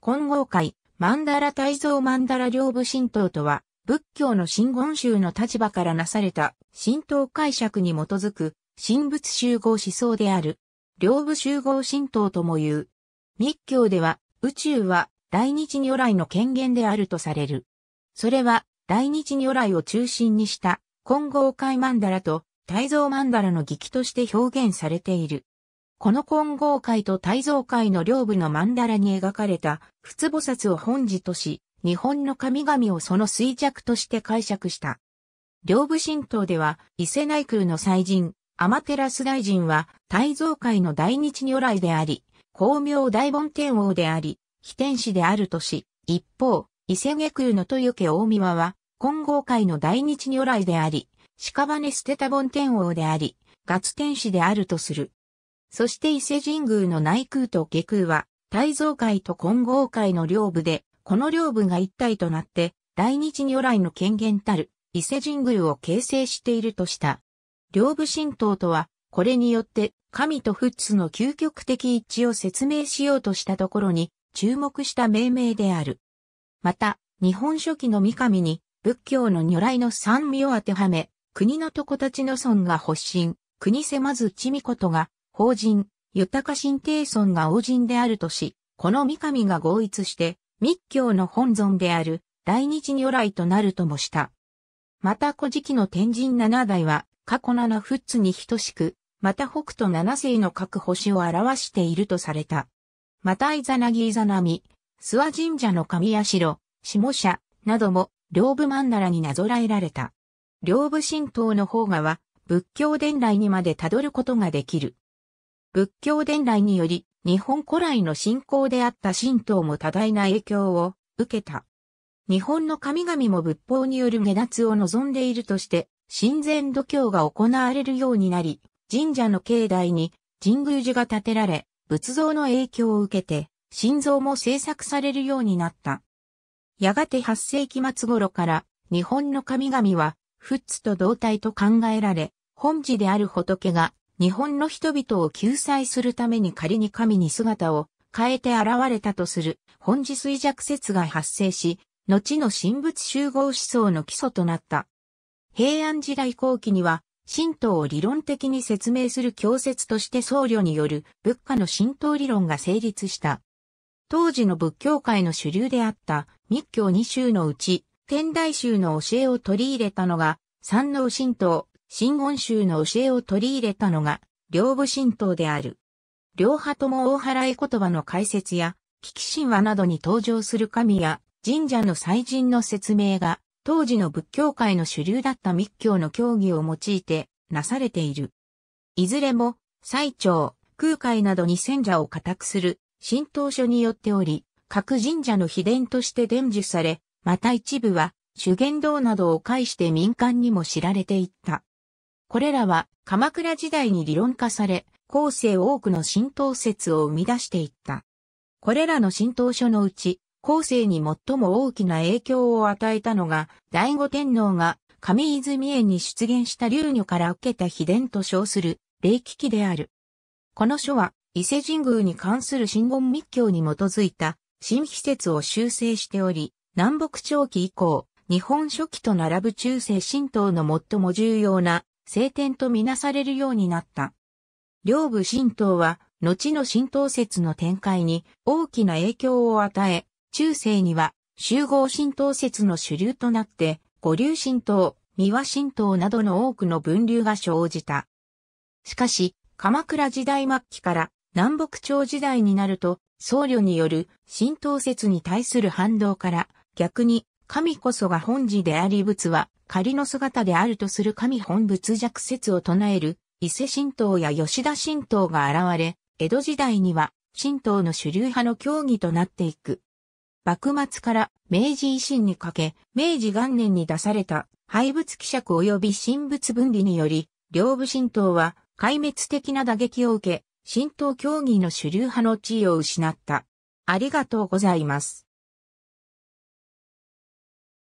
金剛会、曼荼羅大蔵曼荼羅両部神道とは、仏教の真言宗の立場からなされた神道解釈に基づく神仏集合思想である。両部集合神道とも言う。密教では宇宙は大日如来の権限であるとされる。それは大日如来を中心にした金剛会曼荼羅と大蔵曼荼羅の劇として表現されている。この金剛界と大蔵界の両部の曼荼羅に描かれた仏菩薩を本事とし、日本の神々をその衰弱として解釈した。両部神道では、伊勢内空の祭神、天照大神は、大蔵界の大日如来であり、光明大梵天王であり、非天使であるとし、一方、伊勢下空の豊家大宮は、金剛界の大日如来であり、屍捨てた梵天王であり、月天使であるとする。そして伊勢神宮の内宮と下宮は、大蔵会と金剛会の両部で、この両部が一体となって、大日如来の権限たる伊勢神宮を形成しているとした。両部神道とは、これによって神と仏の究極的一致を説明しようとしたところに注目した命名である。また、日本書紀の三上に仏教の如来の三味を当てはめ、国のとこたちの尊が発信、国せまずちみことが法人、豊か神帝尊が王人であるとし、この三上が合一して、密教の本尊である、大日如来となるともした。また古事記の天神七代は、過去七仏に等しく、また北斗七星の各星を表しているとされた。またイザナギイザナミ、諏訪神社の神社、下社、なども、両部曼荼羅になぞらえられた。両部神道の方がは、仏教伝来にまでたどることができる。仏教伝来により、日本古来の信仰であった神道も多大な影響を受けた。日本の神々も仏法による下脱を望んでいるとして、神前度胸が行われるようになり、神社の境内に神宮寺が建てられ、仏像の影響を受けて、神像も制作されるようになった。やがて8世紀末頃から日本の神々は、仏と同体と考えられ、本寺である仏が日本の人々を救済するために仮に神に姿を変えて現れたとする本次衰弱説が発生し、後の神仏集合思想の基礎となった。平安時代後期には、神道を理論的に説明する教説として僧侶による仏家の神道理論が成立した。当時の仏教界の主流であった密教二宗のうち、天台宗の教えを取り入れたのが、三能神道、真言宗の教えを取り入れたのが、両部神道である。両派とも大払い言葉の解説や、危機神話などに登場する神や、神社の祭神の説明が、当時の仏教界の主流だった密教の教義を用いて、なされている。いずれも、最長、空海などに戦者を固くする、神道書によっており、各神社の秘伝として伝授され、また一部は、修験道などを介して民間にも知られていった。これらは鎌倉時代に理論化され、後世多くの神道説を生み出していった。これらの神道書のうち、後世に最も大きな影響を与えたのが、醍醐天皇が上泉園に出現した流女から受けた秘伝と称する霊気記である。この書は、伊勢神宮に関する神言密教に基づいた新秘説を修正しており、南北朝期以降、日本初期と並ぶ中世神道の最も重要な聖典とみなされるようになった。両部神道は、後の神道説の展開に大きな影響を与え、中世には集合神道説の主流となって、五流神道、三和神道などの多くの分流が生じた。しかし、鎌倉時代末期から南北朝時代になると、僧侶による神道説に対する反動から、逆に神こそが本事であり仏は仮の姿であるとする神本仏弱説を唱える伊勢神道や吉田神道が現れ、江戸時代には神道の主流派の競技となっていく。幕末から明治維新にかけ、明治元年に出された廃仏希釈及び神仏分離により、両部神道は壊滅的な打撃を受け、神道競技の主流派の地位を失った。ありがとうございます。